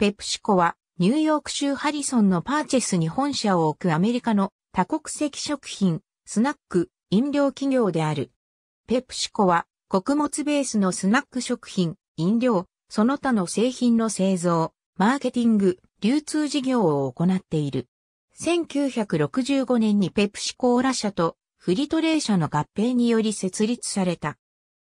ペプシコは、ニューヨーク州ハリソンのパーチェスに本社を置くアメリカの多国籍食品、スナック、飲料企業である。ペプシコは、穀物ベースのスナック食品、飲料、その他の製品の製造、マーケティング、流通事業を行っている。1965年にペプシコーラ社とフリトレー社の合併により設立された。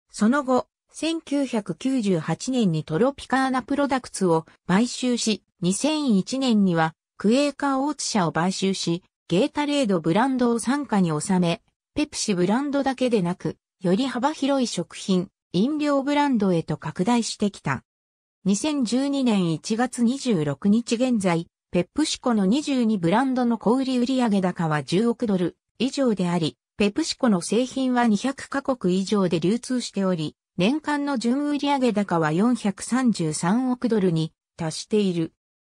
その後、1998年にトロピカーナプロダクツを買収し、2001年にはクエーカーオーツ社を買収し、ゲータレードブランドを傘下に収め、ペプシブランドだけでなく、より幅広い食品、飲料ブランドへと拡大してきた。2012年1月26日現在、ペプシコの22ブランドの小売売上高は10億ドル以上であり、ペプシコの製品は200カ国以上で流通しており、年間の純売上高は433億ドルに達している。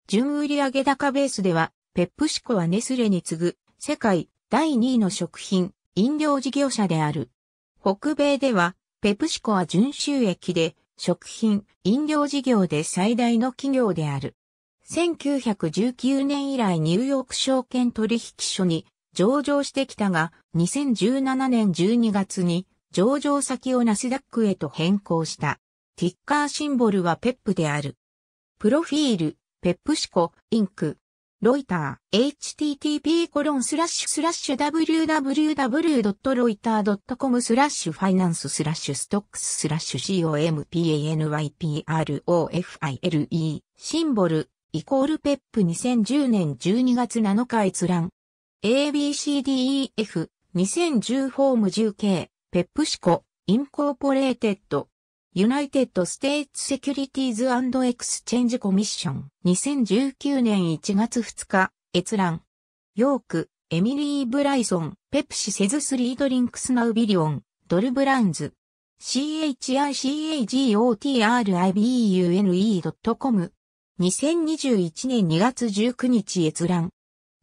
純売上高ベースでは、ペップシコはネスレに次ぐ世界第2位の食品、飲料事業者である。北米では、ペプシコは純収益で、食品、飲料事業で最大の企業である。1919年以来ニューヨーク証券取引所に上場してきたが、2017年12月に上場先をナスダックへと変更した。ティッカーシンボルはペップである。プロフィール、ペップシコ、インク。ロイター、http コロンスラッシュスラッシュ www.loiter.com スラッシュファイナンススラッシュストックススラッシュ companyprofile シンボルイコールペップ2010年12月7日閲覧 abcdef2010 フォーム 10K ペップシコ、インコーポレーテッド、ユナイテッド・ステイツ・セキュリティーズ・アンド・エクスチェンジ・コミッション、2019年1月2日、閲覧。ヨーク、エミリー・ブライソン、ペプシ・セズ・スリードリンクス・ナウビリオン、ドル・ブラウンズ。chicagotribune.com 2021年2月19日閲覧。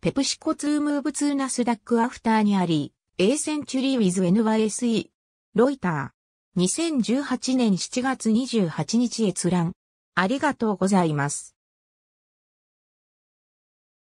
ペプシコツームーブツーナスダックアフターにあり、A Century with NYSE。ロイター。2018年7月28日閲覧。ありがとうございます。